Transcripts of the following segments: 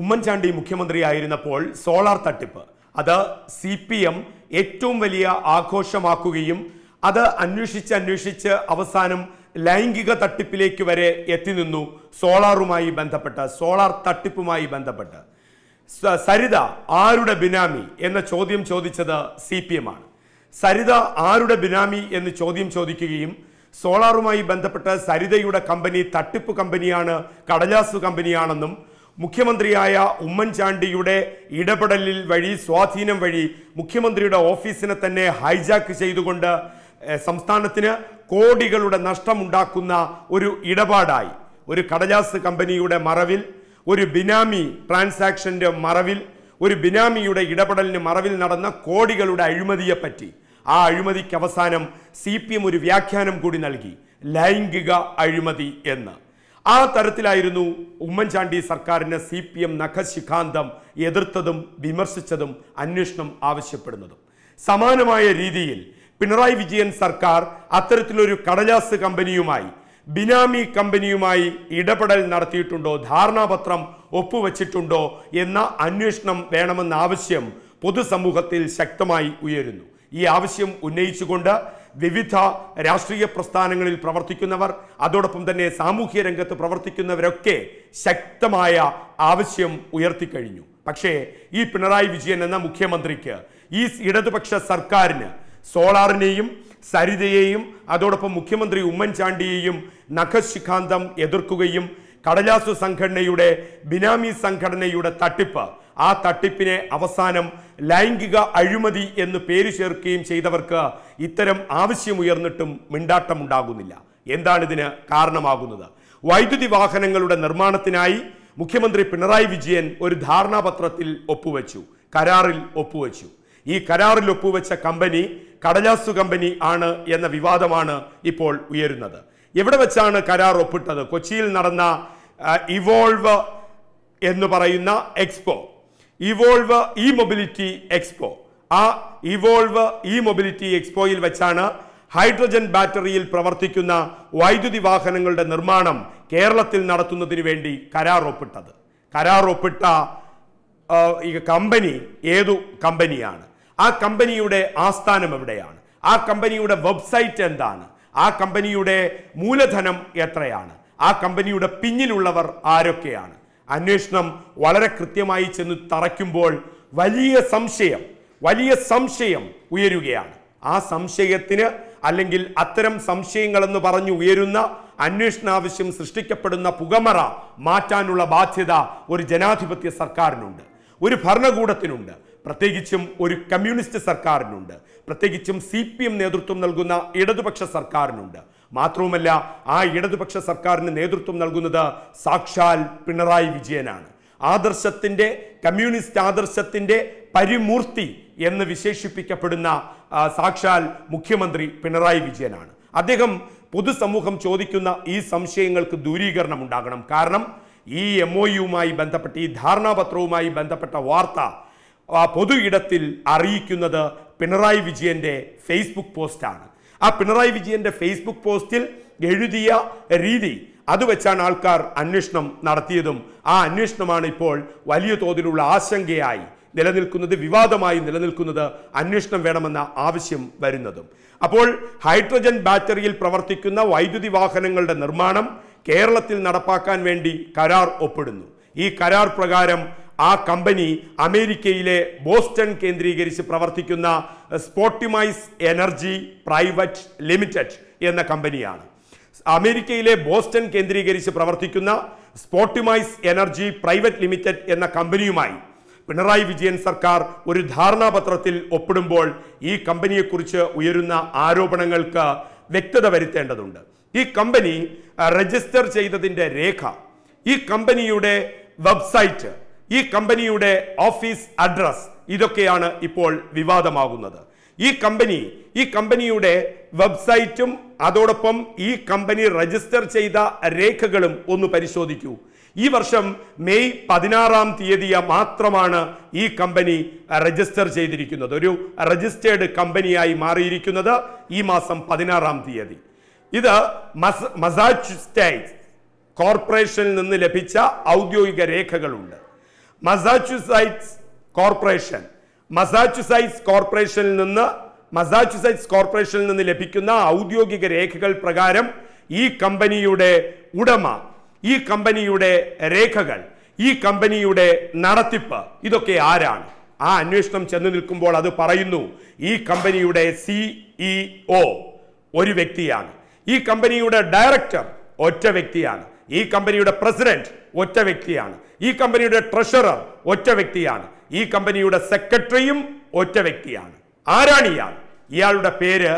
Oommen Chandy മുഖ്യമന്ത്രിയായിരുന്നപ്പോൾ solar തട്ടിപ്പ് അത് C P M ഏറ്റവും വലിയ ആഘോഷമാക്കുകയും അത് അന്വേഷിച്ച് അന്വേഷിച്ച് അവസാനം ലൈംഗിക തട്ടിപ്പിലേക്ക് വരെ എത്തിനിന്നു സോളാറുമായി ബന്ധപ്പെട്ട് സോളാർ തട്ടിപ്പുമായി ബന്ധപ്പെട്ട് സരിത ആരുടെ ബിനാമി എന്ന ചോദ്യം ചോദിച്ചത് സി പി എം ആണ് സരിത ആരുടെ ബിനാമി എന്ന് ചോദ്യം ചോദിക്കുകയും സോളാറുമായി ബന്ധപ്പെട്ട് സരിതയുടെ കമ്പനി തട്ടിപ്പ് കമ്പനിയാണ് കടലാസ് കമ്പനിയാണെന്നും മുഖ്യമന്ത്രിയായ ഉമ്മൻചാണ്ടിയുടെ ഇടപെടലിൽ വഴി സ്വാധീനം വഴി മുഖ്യമന്ത്രിയുടെ ഓഫീസിനെ തന്നെ ഹൈജാക്ക് ചെയ്തുകൊണ്ട് സംസ്ഥാനത്തിന് കോടികളുടെ നഷ്ടമുണ്ടാക്കുന്ന ഒരു ഇടപാടായി ഒരു കടലാസ് കമ്പനിയുടെ മറവിൽ ഒരു ബിനാമി ട്രാൻസാക്ഷൻ്റെ മറവിൽ ഒരു ബിനാമിയുടെ ഇടപെടലിന് മറവിൽ നടന്ന കോടികളുടെ അഴിമതിയെപ്പറ്റി ആ അഴിമതിക്ക് അവസാനം സി ഒരു വ്യാഖ്യാനം കൂടി നൽകി ലൈംഗിക അഴിമതി എന്ന് ആ തരത്തിലായിരുന്നു ഉമ്മൻചാണ്ടി സർക്കാരിനെ സി പി എം നഖശിഖാന്തം എതിർത്തതും വിമർശിച്ചതും അന്വേഷണം ആവശ്യപ്പെടുന്നതും സമാനമായ രീതിയിൽ പിണറായി വിജയൻ സർക്കാർ അത്തരത്തിലൊരു കടലാസ് കമ്പനിയുമായി ബിനാമി കമ്പനിയുമായി ഇടപെടൽ നടത്തിയിട്ടുണ്ടോ ധാരണാപത്രം ഒപ്പുവച്ചിട്ടുണ്ടോ എന്ന അന്വേഷണം വേണമെന്ന ആവശ്യം പൊതുസമൂഹത്തിൽ ശക്തമായി ഉയരുന്നു ഈ ആവശ്യം ഉന്നയിച്ചുകൊണ്ട് വിവിധ രാഷ്ട്രീയ പ്രസ്ഥാനങ്ങളിൽ പ്രവർത്തിക്കുന്നവർ അതോടൊപ്പം തന്നെ സാമൂഹ്യ രംഗത്ത് പ്രവർത്തിക്കുന്നവരൊക്കെ ശക്തമായ ആവശ്യം ഉയർത്തിക്കഴിഞ്ഞു പക്ഷേ ഈ പിണറായി വിജയൻ എന്ന മുഖ്യമന്ത്രിക്ക് ഈ ഇടതുപക്ഷ സർക്കാരിന് സോളാറിനെയും സരിതയെയും അതോടൊപ്പം മുഖ്യമന്ത്രി ഉമ്മൻചാണ്ടിയെയും നഖശിഖാന്തം എതിർക്കുകയും കടലാസ് സംഘടനയുടെ ബിനാമി സംഘടനയുടെ തട്ടിപ്പ് ആ തട്ടിപ്പിനെ അവസാനം ലൈംഗിക അഴിമതി എന്ന് പേര് ചേർക്കുകയും ചെയ്തവർക്ക് ഇത്തരം ആവശ്യമുയർന്നിട്ടും മിണ്ടാട്ടമുണ്ടാകുന്നില്ല എന്താണ് കാരണമാകുന്നത് വൈദ്യുതി വാഹനങ്ങളുടെ നിർമ്മാണത്തിനായി മുഖ്യമന്ത്രി പിണറായി വിജയൻ ഒരു ധാരണാപത്രത്തിൽ ഒപ്പുവെച്ചു കരാറിൽ ഒപ്പുവെച്ചു ഈ കരാറിൽ ഒപ്പുവെച്ച കമ്പനി കടലാസു കമ്പനി ആണ് എന്ന വിവാദമാണ് ഇപ്പോൾ ഉയരുന്നത് എവിടെ വെച്ചാണ് കരാർ ഒപ്പിട്ടത് കൊച്ചിയിൽ നടന്ന ഇവോൾവ് എന്ന് പറയുന്ന expo evolve E mobility expo ആ ഇവോൾവ് ഇ മൊബിലിറ്റി എക്സ്പോയിൽ വെച്ചാണ് ഹൈഡ്രജൻ ബാറ്ററിയിൽ പ്രവർത്തിക്കുന്ന വൈദ്യുതി വാഹനങ്ങളുടെ നിർമ്മാണം കേരളത്തിൽ നടത്തുന്നതിന് വേണ്ടി കരാർ ഒപ്പിട്ടത് കരാർ ഒപ്പിട്ട ഈ കമ്പനി ഏതു കമ്പനിയാണ് ആ കമ്പനിയുടെ ആസ്ഥാനം എവിടെയാണ് ആ കമ്പനിയുടെ വെബ്സൈറ്റ് എന്താണ് ആ കമ്പനിയുടെ മൂലധനം എത്രയാണ് ആ കമ്പനിയുടെ പിന്നിലുള്ളവർ ആരൊക്കെയാണ് അന്വേഷണം വളരെ കൃത്യമായി ചെന്ന് തറയ്ക്കുമ്പോൾ വലിയ സംശയം വലിയ സംശയം ഉയരുകയാണ് ആ സംശയത്തിന് അല്ലെങ്കിൽ അത്തരം സംശയങ്ങളെന്ന് പറഞ്ഞു ഉയരുന്ന അന്വേഷണ ആവശ്യം സൃഷ്ടിക്കപ്പെടുന്ന പുകമറ മാറ്റാനുള്ള ബാധ്യത ഒരു ജനാധിപത്യ സർക്കാരിനുണ്ട് ഒരു ഭരണകൂടത്തിനുണ്ട് പ്രത്യേകിച്ചും ഒരു കമ്മ്യൂണിസ്റ്റ് സർക്കാരിനുണ്ട് പ്രത്യേകിച്ചും സി പി എം നേതൃത്വം നൽകുന്ന ഇടതുപക്ഷ സർക്കാരിനുണ്ട് മാത്രവുമല്ല ആ ഇടതുപക്ഷ സർക്കാരിന് നേതൃത്വം നൽകുന്നത് സാക്ഷാൽ പിണറായി വിജയനാണ് ആദർശത്തിൻ്റെ കമ്മ്യൂണിസ്റ്റ് ആദർശത്തിൻ്റെ പരിമൂർത്തി എന്ന് വിശേഷിപ്പിക്കപ്പെടുന്ന സാക്ഷാൽ മുഖ്യമന്ത്രി പിണറായി വിജയനാണ് അദ്ദേഹം പൊതുസമൂഹം ചോദിക്കുന്ന ഈ സംശയങ്ങൾക്ക് ദൂരീകരണം ഉണ്ടാകണം കാരണം ഈ എം ഒ യുമായി ബന്ധപ്പെട്ട് ഈ ധാരണാപത്രവുമായി ബന്ധപ്പെട്ട വാർത്ത പൊതു ഇടത്തിൽ അറിയിക്കുന്നത് പിണറായി വിജയൻ്റെ ഫേസ്ബുക്ക് പോസ്റ്റാണ് ആ പിണറായി വിജയൻ്റെ ഫേസ്ബുക്ക് പോസ്റ്റിൽ എഴുതിയ രീതി അത് വെച്ചാണ് ആൾക്കാർ അന്വേഷണം നടത്തിയതും ആ അന്വേഷണമാണ് ഇപ്പോൾ വലിയ തോതിലുള്ള ആശങ്കയായി നിലനിൽക്കുന്നത് വിവാദമായി നിലനിൽക്കുന്നത് അന്വേഷണം വേണമെന്ന ആവശ്യം വരുന്നതും അപ്പോൾ ഹൈഡ്രജൻ ബാറ്ററിയിൽ പ്രവർത്തിക്കുന്ന വൈദ്യുതി വാഹനങ്ങളുടെ നിർമ്മാണം കേരളത്തിൽ നടപ്പാക്കാൻ വേണ്ടി കരാർ ഒപ്പിടുന്നു ഈ കരാർ പ്രകാരം ആ കമ്പനി അമേരിക്കയിലെ ബോസ്റ്റൺ കേന്ദ്രീകരിച്ച് പ്രവർത്തിക്കുന്ന സ്പോട്ടിമൈസ് എനർജി പ്രൈവറ്റ് ലിമിറ്റഡ് എന്ന കമ്പനിയാണ് അമേരിക്കയിലെ ബോസ്റ്റൺ കേന്ദ്രീകരിച്ച് പ്രവർത്തിക്കുന്ന സ്പോട്ടിമൈസ് എനർജി പ്രൈവറ്റ് ലിമിറ്റഡ് എന്ന കമ്പനിയുമായി പിണറായി വിജയൻ സർക്കാർ ഒരു ധാരണാപത്രത്തിൽ ഒപ്പിടുമ്പോൾ ഈ കമ്പനിയെക്കുറിച്ച് ഉയരുന്ന ആരോപണങ്ങൾക്ക് വ്യക്തത വരുത്തേണ്ടതുണ്ട് ഈ കമ്പനി രജിസ്റ്റർ ചെയ്തതിൻ്റെ രേഖ ഈ കമ്പനിയുടെ വെബ്സൈറ്റ് ഈ കമ്പനിയുടെ ഓഫീസ് അഡ്രസ് ഇതൊക്കെയാണ് ഇപ്പോൾ വിവാദമാകുന്നത് ഈ കമ്പനി ഈ കമ്പനിയുടെ വെബ്സൈറ്റും അതോടൊപ്പം ഈ കമ്പനി രജിസ്റ്റർ ചെയ്ത രേഖകളും ഒന്ന് പരിശോധിക്കൂ ഈ വർഷം മെയ് പതിനാറാം തീയതിയ മാത്രമാണ് ഈ കമ്പനി രജിസ്റ്റർ ചെയ്തിരിക്കുന്നത് ഒരു രജിസ്റ്റേർഡ് കമ്പനിയായി മാറിയിരിക്കുന്നത് ഈ മാസം പതിനാറാം തീയതി ഇത് മസാച്ചുസ്റ്റൈറ്റ് കോർപ്പറേഷനിൽ നിന്ന് ലഭിച്ച ഔദ്യോഗിക രേഖകളുണ്ട് മസാച്യുസൈറ്റ്സ് കോർപ്പറേഷൻ മസാച്യുസൈറ്റ്സ് കോർപ്പറേഷനിൽ നിന്ന് മസാച്യുസൈറ്റ്സ് കോർപ്പറേഷനിൽ നിന്ന് ലഭിക്കുന്ന ഔദ്യോഗിക രേഖകൾ പ്രകാരം ഈ കമ്പനിയുടെ ഉടമ ഈ കമ്പനിയുടെ രേഖകൾ ഈ കമ്പനിയുടെ നടത്തിപ്പ് ഇതൊക്കെ ആരാണ് ആ അന്വേഷണം ചെന്ന് നിൽക്കുമ്പോൾ അത് പറയുന്നു ഈ കമ്പനിയുടെ സിഇഒ e ഒരു വ്യക്തിയാണ് ഈ കമ്പനിയുടെ ഡയറക്ടർ ഒറ്റ വ്യക്തിയാണ് ഈ കമ്പനിയുടെ പ്രസിഡന്റ് ഒറ്റ വ്യക്തിയാണ് ഈ കമ്പനിയുടെ ട്രഷറർ ഒറ്റ വ്യക്തിയാണ് ഈ കമ്പനിയുടെ സെക്രട്ടറിയും ഒറ്റ വ്യക്തിയാണ് ആരാണ് ഇയാൾ ഇയാളുടെ പേര്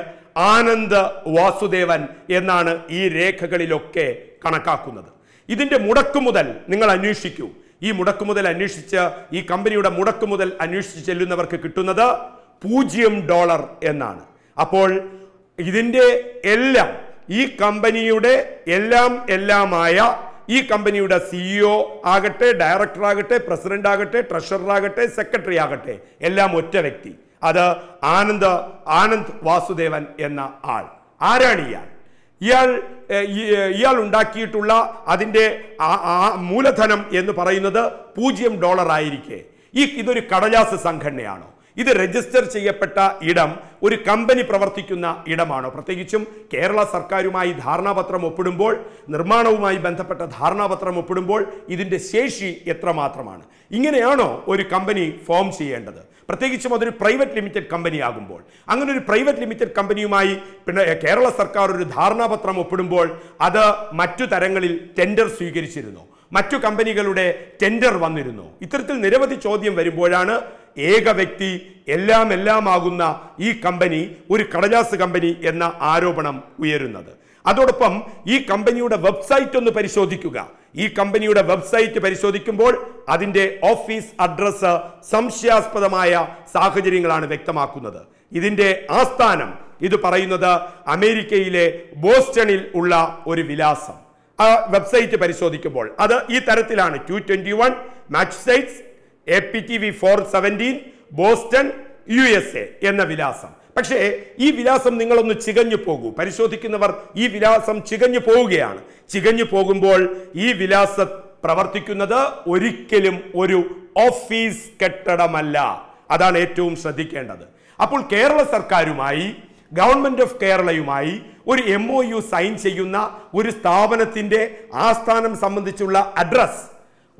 ആനന്ദ് വാസുദേവൻ എന്നാണ് ഈ രേഖകളിലൊക്കെ കണക്കാക്കുന്നത് ഇതിന്റെ മുടക്കുമുതൽ നിങ്ങൾ അന്വേഷിക്കൂ ഈ മുടക്കുമുതൽ അന്വേഷിച്ച് ഈ കമ്പനിയുടെ മുടക്കുമുതൽ അന്വേഷിച്ച് ചെല്ലുന്നവർക്ക് കിട്ടുന്നത് പൂജ്യം ഡോളർ എന്നാണ് അപ്പോൾ ഇതിൻ്റെ എല്ലാം ഈ കമ്പനിയുടെ എല്ലാം എല്ലാമായ ഈ കമ്പനിയുടെ സിഇഒ e ആകട്ടെ ഡയറക്ടർ ആകട്ടെ പ്രസിഡന്റ് ആകട്ടെ ട്രഷറർ ആകട്ടെ സെക്രട്ടറി ആകട്ടെ എല്ലാം ഒറ്റ വ്യക്തി അത് ആനന്ദ് ആനന്ദ് വാസുദേവൻ എന്ന ആൾ ആരാണ് ഇയാൾ ഇയാൾ ഇയാൾ ഉണ്ടാക്കിയിട്ടുള്ള അതിൻ്റെ മൂലധനം എന്ന് പറയുന്നത് പൂജ്യം ഡോളർ ആയിരിക്കെ ഈ ഇതൊരു കടലാസ് സംഘടനയാണോ ഇത് രജിസ്റ്റർ ചെയ്യപ്പെട്ട ഇടം ഒരു കമ്പനി പ്രവർത്തിക്കുന്ന ഇടമാണോ പ്രത്യേകിച്ചും കേരള സർക്കാരുമായി ധാരണാപത്രം ഒപ്പിടുമ്പോൾ നിർമ്മാണവുമായി ബന്ധപ്പെട്ട ധാരണാപത്രം ഒപ്പിടുമ്പോൾ ഇതിൻ്റെ ശേഷി എത്രമാത്രമാണ് ഇങ്ങനെയാണോ ഒരു കമ്പനി ഫോം ചെയ്യേണ്ടത് പ്രത്യേകിച്ചും അതൊരു പ്രൈവറ്റ് ലിമിറ്റഡ് കമ്പനി ആകുമ്പോൾ അങ്ങനെ ഒരു പ്രൈവറ്റ് ലിമിറ്റഡ് കമ്പനിയുമായി പിന്നെ കേരള സർക്കാർ ഒരു ധാരണാപത്രം ഒപ്പിടുമ്പോൾ അത് മറ്റു തരങ്ങളിൽ ടെൻഡർ സ്വീകരിച്ചിരുന്നു മറ്റു കമ്പനികളുടെ ടെൻഡർ വന്നിരുന്നു ഇത്തരത്തിൽ നിരവധി ചോദ്യം വരുമ്പോഴാണ് ഏക വ്യക്തി എല്ലാം എല്ലാമാകുന്ന ഈ കമ്പനി ഒരു കടലാസ് കമ്പനി എന്ന ആരോപണം ഉയരുന്നത് അതോടൊപ്പം ഈ കമ്പനിയുടെ വെബ്സൈറ്റ് ഒന്ന് പരിശോധിക്കുക ഈ കമ്പനിയുടെ വെബ്സൈറ്റ് പരിശോധിക്കുമ്പോൾ അതിൻ്റെ ഓഫീസ് അഡ്രസ്സ് സംശയാസ്പദമായ സാഹചര്യങ്ങളാണ് വ്യക്തമാക്കുന്നത് ഇതിൻ്റെ ആസ്ഥാനം ഇത് പറയുന്നത് അമേരിക്കയിലെ ബോസ്റ്റണിൽ ഉള്ള ഒരു വിലാസം ആ വെബ്സൈറ്റ് പരിശോധിക്കുമ്പോൾ അത് ഈ തരത്തിലാണ് two twenty one match sites A P T V four seventeen Boston U S A എന്ന വിലാസം പക്ഷേ ഈ വിലാസം നിങ്ങളൊന്ന് ചികഞ്ഞു പോകൂ പരിശോധിക്കുന്നവർ ഈ വിലാസം ചികഞ്ഞു പോവുകയാണ് ചികഞ്ഞു പോകുമ്പോൾ ഈ വിലാസ പ്രവർത്തിക്കുന്നത് ഒരിക്കലും ഒരു ഓഫീസ് കെട്ടിടമല്ല അതാണ് ഏറ്റവും ശ്രദ്ധിക്കേണ്ടത് അപ്പോൾ കേരള സർക്കാരുമായി ഗവൺമെന്റ് ഓഫ് കേരളയുമായി ഒരു എം ഒ യു സൈൻ ചെയ്യുന്ന ഒരു സ്ഥാപനത്തിന്റെ ആസ്ഥാനം സംബന്ധിച്ചുള്ള അഡ്രസ്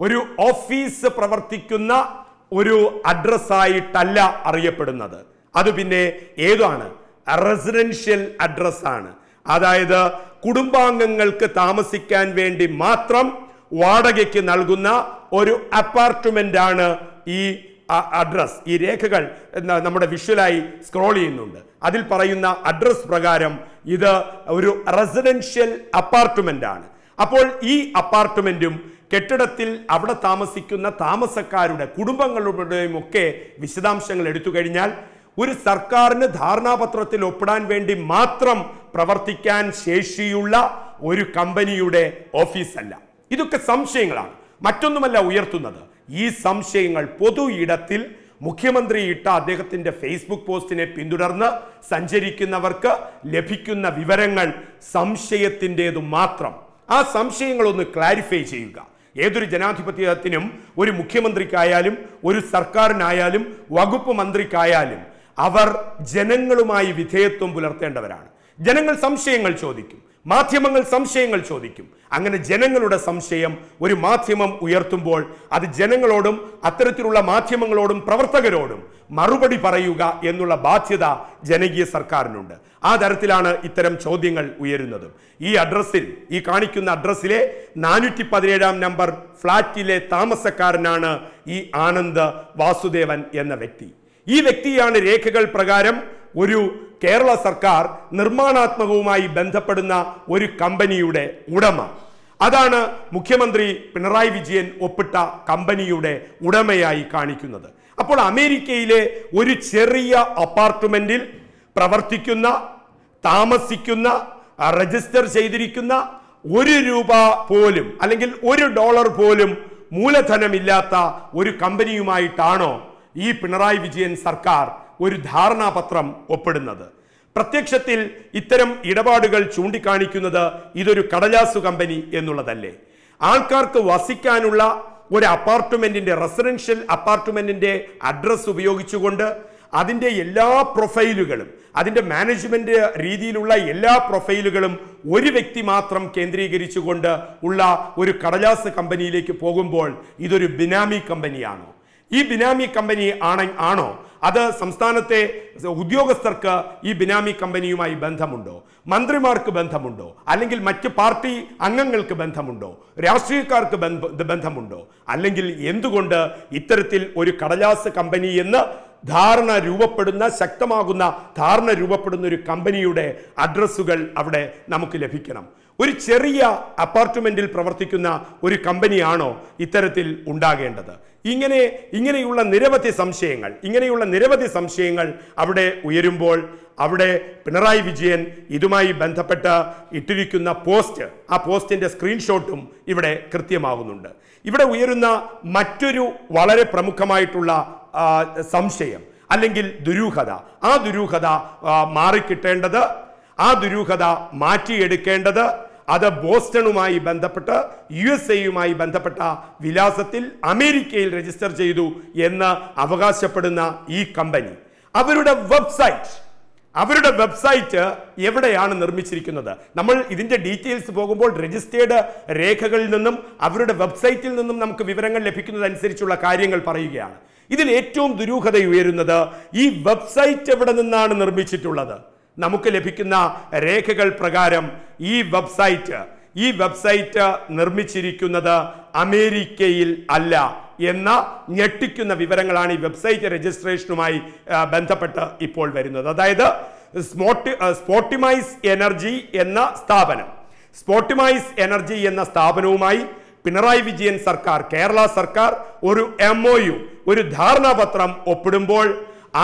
ഒരു ഓഫീസ് പ്രവർത്തിക്കുന്ന ഒരു അഡ്രസ്സായിട്ടല്ല അറിയപ്പെടുന്നത് അത് പിന്നെ ഏതാണ് റെസിഡൻഷ്യൽ അഡ്രസ് ആണ് അതായത് കുടുംബാംഗങ്ങൾക്ക് താമസിക്കാൻ വേണ്ടി മാത്രം വാടകയ്ക്ക് നൽകുന്ന ഒരു അപ്പാർട്ട്മെന്റ് ആണ് ഈ അഡ്രസ് ഈ രേഖകൾ നമ്മുടെ വിഷ്വലായി സ്ക്രോൾ ചെയ്യുന്നുണ്ട് അതിൽ പറയുന്ന അഡ്രസ് പ്രകാരം ഇത് ഒരു റെസിഡൻഷ്യൽ അപ്പാർട്ട്മെൻ്റ് ആണ് അപ്പോൾ ഈ അപ്പാർട്ട്മെൻറ്റും കെട്ടിടത്തിൽ അവിടെ താമസിക്കുന്ന താമസക്കാരുടെ കുടുംബങ്ങളുടെയും ഒക്കെ വിശദാംശങ്ങൾ എടുത്തു കഴിഞ്ഞാൽ ഒരു സർക്കാരിന് ധാരണാപത്രത്തിൽ ഒപ്പിടാൻ വേണ്ടി മാത്രം പ്രവർത്തിക്കാൻ ശേഷിയുള്ള ഒരു കമ്പനിയുടെ ഓഫീസല്ല ഇതൊക്കെ സംശയങ്ങളാണ് മറ്റൊന്നുമല്ല ഉയർത്തുന്നത് ഈ സംശയങ്ങൾ പൊതു ഇടത്തിൽ മുഖ്യമന്ത്രി ഇട്ട അദ്ദേഹത്തിന്റെ ഫേസ്ബുക്ക് പോസ്റ്റിനെ പിന്തുടർന്ന് സഞ്ചരിക്കുന്നവർക്ക് ലഭിക്കുന്ന വിവരങ്ങൾ സംശയത്തിൻ്റെതു മാത്രം ആ സംശയങ്ങളൊന്ന് ഒന്ന് ക്ലാരിഫൈ ചെയ്യുക ഏതൊരു ജനാധിപത്യത്തിനും ഒരു മുഖ്യമന്ത്രിക്കായാലും ഒരു സർക്കാരിനായാലും വകുപ്പ് മന്ത്രിക്കായാലും അവർ ജനങ്ങളുമായി വിധേയത്വം പുലർത്തേണ്ടവരാണ് ജനങ്ങൾ സംശയങ്ങൾ ചോദിക്കും മാധ്യമങ്ങൾ സംശയങ്ങൾ ചോദിക്കും അങ്ങനെ ജനങ്ങളുടെ സംശയം ഒരു മാധ്യമം ഉയർത്തുമ്പോൾ അത് ജനങ്ങളോടും അത്തരത്തിലുള്ള മാധ്യമങ്ങളോടും പ്രവർത്തകരോടും മറുപടി പറയുക എന്നുള്ള ബാധ്യത ജനകീയ സർക്കാരിനുണ്ട് ആ തരത്തിലാണ് ഇത്തരം ചോദ്യങ്ങൾ ഉയരുന്നത് ഈ അഡ്രസ്സിൽ ഈ കാണിക്കുന്ന അഡ്രസ്സിലെ നാനൂറ്റി പതിനേഴാം നമ്പർ ഫ്ളാറ്റിലെ താമസക്കാരനാണ് ഈ ആനന്ദ് വാസുദേവൻ എന്ന വ്യക്തി ഈ വ്യക്തിയാണ് രേഖകൾ പ്രകാരം ഒരു കേരള സർക്കാർ നിർമ്മാണാത്മകവുമായി ബന്ധപ്പെടുന്ന ഒരു കമ്പനിയുടെ ഉടമ അതാണ് മുഖ്യമന്ത്രി പിണറായി വിജയൻ ഒപ്പിട്ട കമ്പനിയുടെ ഉടമയായി കാണിക്കുന്നത് അപ്പോൾ അമേരിക്കയിലെ ഒരു ചെറിയ അപ്പാർട്ട്മെന്റിൽ പ്രവർത്തിക്കുന്ന താമസിക്കുന്ന രജിസ്റ്റർ ചെയ്തിരിക്കുന്ന ഒരു രൂപ പോലും അല്ലെങ്കിൽ ഒരു ഡോളർ പോലും മൂലധനമില്ലാത്ത ഒരു കമ്പനിയുമായിട്ടാണോ ഈ പിണറായി വിജയൻ സർക്കാർ ഒരു ധാരണാപത്രം ഒപ്പിടുന്നത് പ്രത്യക്ഷത്തിൽ ഇത്തരം ഇടപാടുകൾ ചൂണ്ടിക്കാണിക്കുന്നത് ഇതൊരു കടലാസു കമ്പനി എന്നുള്ളതല്ലേ ആൾക്കാർക്ക് വസിക്കാനുള്ള ഒരു അപ്പാർട്ട്മെന്റിന്റെ റെസിഡൻഷ്യൽ അപ്പാർട്ട്മെന്റിന്റെ അഡ്രസ്സ് ഉപയോഗിച്ചുകൊണ്ട് അതിൻ്റെ എല്ലാ പ്രൊഫൈലുകളും അതിൻ്റെ മാനേജ്മെൻ്റ് രീതിയിലുള്ള എല്ലാ പ്രൊഫൈലുകളും ഒരു വ്യക്തി മാത്രം കേന്ദ്രീകരിച്ചുകൊണ്ട് ഉള്ള ഒരു കടലാസ് കമ്പനിയിലേക്ക് പോകുമ്പോൾ ഇതൊരു ബിനാമി കമ്പനിയാണോ ഈ ബിനാമി കമ്പനി ആണോ അത് സംസ്ഥാനത്തെ ഉദ്യോഗസ്ഥർക്ക് ഈ ബിനാമി കമ്പനിയുമായി ബന്ധമുണ്ടോ മന്ത്രിമാർക്ക് ബന്ധമുണ്ടോ അല്ലെങ്കിൽ മറ്റ് പാർട്ടി അംഗങ്ങൾക്ക് ബന്ധമുണ്ടോ രാഷ്ട്രീയക്കാർക്ക് ബന്ധമുണ്ടോ അല്ലെങ്കിൽ എന്തുകൊണ്ട് ഇത്തരത്തിൽ ഒരു കടലാസ് കമ്പനി എന്ന് ധാരണ രൂപപ്പെടുന്ന ശക്തമാകുന്ന ധാരണ രൂപപ്പെടുന്ന ഒരു കമ്പനിയുടെ അഡ്രസ്സുകൾ അവിടെ നമുക്ക് ലഭിക്കണം ഒരു ചെറിയ അപ്പാർട്ട്മെൻറ്റിൽ പ്രവർത്തിക്കുന്ന ഒരു കമ്പനിയാണോ ഇത്തരത്തിൽ ഉണ്ടാകേണ്ടത് ഇങ്ങനെ ഇങ്ങനെയുള്ള നിരവധി സംശയങ്ങൾ ഇങ്ങനെയുള്ള നിരവധി സംശയങ്ങൾ അവിടെ ഉയരുമ്പോൾ അവിടെ പിണറായി വിജയൻ ഇതുമായി ബന്ധപ്പെട്ട ഇട്ടിരിക്കുന്ന പോസ്റ്റ് ആ പോസ്റ്റിൻ്റെ സ്ക്രീൻഷോട്ടും ഇവിടെ കൃത്യമാകുന്നുണ്ട് ഇവിടെ ഉയരുന്ന മറ്റൊരു വളരെ പ്രമുഖമായിട്ടുള്ള സംശയം അല്ലെങ്കിൽ ദുരൂഹത ആ ദുരൂഹത മാറിക്കിട്ടേണ്ടത് ആ ദുരൂഹത മാറ്റിയെടുക്കേണ്ടത് അത് ബോസ്റ്റണുമായി ബന്ധപ്പെട്ട് യു എസ് എയുമായി ബന്ധപ്പെട്ട വിലാസത്തിൽ അമേരിക്കയിൽ രജിസ്റ്റർ ചെയ്തു എന്ന് അവകാശപ്പെടുന്ന ഈ കമ്പനി അവരുടെ വെബ്സൈറ്റ് അവരുടെ വെബ്സൈറ്റ് എവിടെയാണ് നിർമ്മിച്ചിരിക്കുന്നത് നമ്മൾ ഇതിൻ്റെ ഡീറ്റെയിൽസ് പോകുമ്പോൾ രജിസ്റ്റേർഡ് രേഖകളിൽ നിന്നും അവരുടെ വെബ്സൈറ്റിൽ നിന്നും നമുക്ക് വിവരങ്ങൾ ലഭിക്കുന്നതനുസരിച്ചുള്ള കാര്യങ്ങൾ പറയുകയാണ് ഇതിൽ ഏറ്റവും ഉയരുന്നത് ഈ വെബ്സൈറ്റ് എവിടെ നിന്നാണ് നിർമ്മിച്ചിട്ടുള്ളത് നമുക്ക് ലഭിക്കുന്ന രേഖകൾ പ്രകാരം ഈ വെബ്സൈറ്റ് ഈ വെബ്സൈറ്റ് നിർമ്മിച്ചിരിക്കുന്നത് അമേരിക്കയിൽ അല്ല എന്ന ഞെട്ടിക്കുന്ന വിവരങ്ങളാണ് ഈ വെബ്സൈറ്റ് രജിസ്ട്രേഷനുമായി ബന്ധപ്പെട്ട് ഇപ്പോൾ വരുന്നത് അതായത് സ്മോട്ടി സ്പോട്ടിമൈസ് എനർജി എന്ന സ്ഥാപനം സ്പോട്ടിമൈസ് എനർജി എന്ന സ്ഥാപനവുമായി പിണറായി വിജയൻ സർക്കാർ കേരള സർക്കാർ ഒരു എം ഒരു ധാരണാപത്രം ഒപ്പിടുമ്പോൾ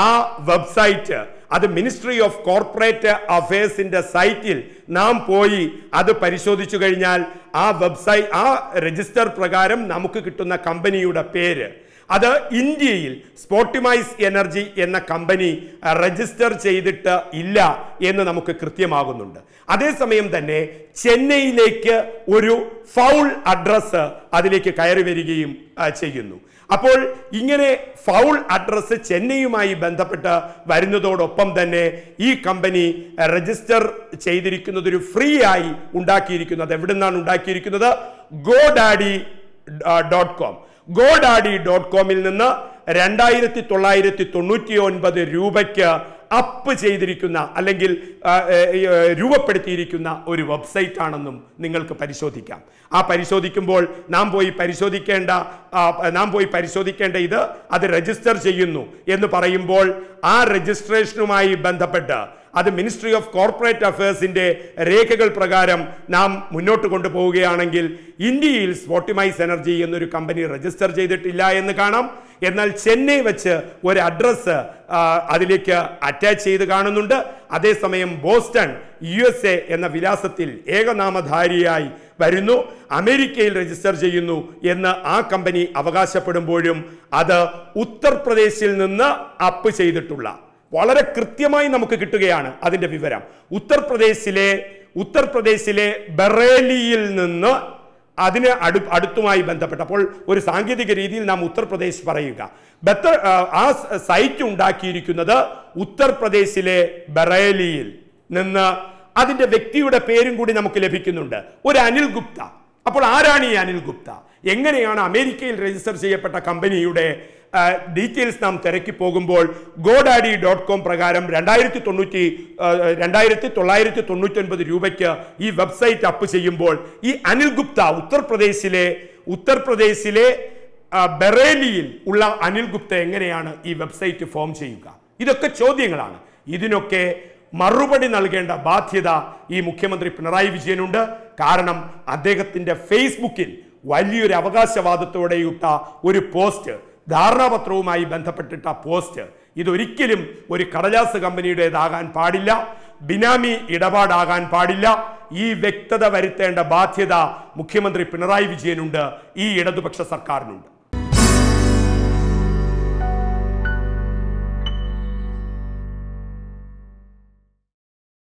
ആ വെബ്സൈറ്റ് അത് മിനിസ്ട്രി ഓഫ് കോർപ്പറേറ്റ് അഫയേഴ്സിൻ്റെ സൈറ്റിൽ നാം പോയി അത് പരിശോധിച്ചു കഴിഞ്ഞാൽ ആ വെബ്സൈറ്റ് ആ രജിസ്റ്റർ പ്രകാരം നമുക്ക് കിട്ടുന്ന കമ്പനിയുടെ പേര് അത് ഇന്ത്യയിൽ സ്പോട്ടിമൈസ് എനർജി എന്ന കമ്പനി രജിസ്റ്റർ ചെയ്തിട്ട് ഇല്ല എന്ന് നമുക്ക് കൃത്യമാകുന്നുണ്ട് അതേസമയം തന്നെ ചെന്നൈയിലേക്ക് ഒരു ഫൗൾ അഡ്രസ്സ് അതിലേക്ക് കയറി വരികയും ചെയ്യുന്നു അപ്പോൾ ഇങ്ങനെ ഫൗൾ അഡ്രസ്സ് ചെന്നൈയുമായി ബന്ധപ്പെട്ട് വരുന്നതോടൊപ്പം തന്നെ ഈ കമ്പനി രജിസ്റ്റർ ചെയ്തിരിക്കുന്നത് ഒരു ഫ്രീ ആയി ഉണ്ടാക്കിയിരിക്കുന്നത് എവിടെ നിന്നാണ് ഉണ്ടാക്കിയിരിക്കുന്നത് GoDaddy dot com GoDaddy dot കോമിൽ നിന്ന് രണ്ടായിരത്തി തൊള്ളായിരത്തി തൊണ്ണൂറ്റി ഒൻപത് രൂപയ്ക്ക് അപ്പ് ചെയ്തിരിക്കുന്ന അല്ലെങ്കിൽ രൂപപ്പെടുത്തിയിരിക്കുന്ന ഒരു വെബ്സൈറ്റ് ആണെന്നും നിങ്ങൾക്ക് പരിശോധിക്കാം ആ പരിശോധിക്കുമ്പോൾ നാം പോയി പരിശോധിക്കേണ്ട നാം പോയി പരിശോധിക്കേണ്ട ഇത് അത് രജിസ്റ്റർ ചെയ്യുന്നു എന്ന് പറയുമ്പോൾ ആ രജിസ്ട്രേഷനുമായി ബന്ധപ്പെട്ട് അത് മിനിസ്ട്രി ഓഫ് കോർപ്പറേറ്റ് അഫയേഴ്സിൻ്റെ രേഖകൾ പ്രകാരം നാം മുന്നോട്ട് കൊണ്ടുപോവുകയാണെങ്കിൽ ഇന്ത്യയിൽ സ്പോട്ടിമൈസ് എനർജി എന്നൊരു കമ്പനി രജിസ്റ്റർ ചെയ്തിട്ടില്ല എന്ന് കാണാം എന്നാൽ ചെന്നൈ വെച്ച് ഒരു അഡ്രസ്സ് അതിലേക്ക് അറ്റാച്ച് ചെയ്ത് കാണുന്നുണ്ട് അതേസമയം ബോസ്റ്റൺ യു എസ് എ എന്ന വിലാസത്തിൽ ഏകനാമധാരിയായി വരുന്നു അമേരിക്കയിൽ രജിസ്റ്റർ ചെയ്യുന്നു എന്ന് ആ കമ്പനി അവകാശപ്പെടുമ്പോഴും അത് ഉത്തർപ്രദേശിൽ നിന്ന് അപ്പ് ചെയ്തിട്ടുള്ള വളരെ കൃത്യമായി നമുക്ക് കിട്ടുകയാണ് അതിൻ്റെ വിവരം ഉത്തർപ്രദേശിലെ ഉത്തർപ്രദേശിലെ ബറേലിയിൽ നിന്ന് അതിന് അടു അടുത്തുമായി ബന്ധപ്പെട്ടപ്പോൾ ഒരു സാങ്കേതിക രീതിയിൽ നാം ഉത്തർപ്രദേശ് പറയുക ബത്തർ ആ സൈറ്റ് ഉണ്ടാക്കിയിരിക്കുന്നത് ഉത്തർപ്രദേശിലെ ബറേലിയിൽ നിന്ന് അതിൻ്റെ വ്യക്തിയുടെ പേരും കൂടി നമുക്ക് ലഭിക്കുന്നുണ്ട് ഒരു അനിൽ ഗുപ്ത അപ്പോൾ ആരാണ് ഈ അനിൽ ഗുപ്ത എങ്ങനെയാണ് അമേരിക്കയിൽ രജിസ്റ്റർ ചെയ്യപ്പെട്ട കമ്പനിയുടെ ഡീറ്റെയിൽസ് നാം തിരക്കി പോകുമ്പോൾ ഗോഡാഡി ഡോട്ട് കോം പ്രകാരം രണ്ടായിരത്തി തൊണ്ണൂറ്റി രണ്ടായിരത്തി തൊള്ളായിരത്തി തൊണ്ണൂറ്റൊൻപത് രൂപയ്ക്ക് ഈ വെബ്സൈറ്റ് അപ്പ് ചെയ്യുമ്പോൾ ഈ അനിൽ ഗുപ്ത ഉത്തർപ്രദേശിലെ ഉത്തർപ്രദേശിലെ ബറേലിയിൽ ഉള്ള അനിൽ ഗുപ്ത എങ്ങനെയാണ് ഈ വെബ്സൈറ്റ് ഫോം ചെയ്യുക ഇതൊക്കെ ചോദ്യങ്ങളാണ് ഇതിനൊക്കെ മറുപടി നൽകേണ്ട ബാധ്യത ഈ മുഖ്യമന്ത്രി പിണറായി വിജയനുണ്ട് കാരണം അദ്ദേഹത്തിൻ്റെ ഫേസ്ബുക്കിൽ വലിയൊരു അവകാശവാദത്തോടെ യുക്ത ഒരു പോസ്റ്റ് ധാരണാപത്രവുമായി ബന്ധപ്പെട്ടിട്ട പോസ്റ്റ് ഇതൊരിക്കലും ഒരു കടലാസ് കമ്പനിയുടേതാകാൻ പാടില്ല ബിനാമി ഇടപാടാകാൻ പാടില്ല ഈ വ്യക്തത വരുത്തേണ്ട ബാധ്യത മുഖ്യമന്ത്രി പിണറായി വിജയനുണ്ട് ഈ ഇടതുപക്ഷ സർക്കാരിനുണ്ട്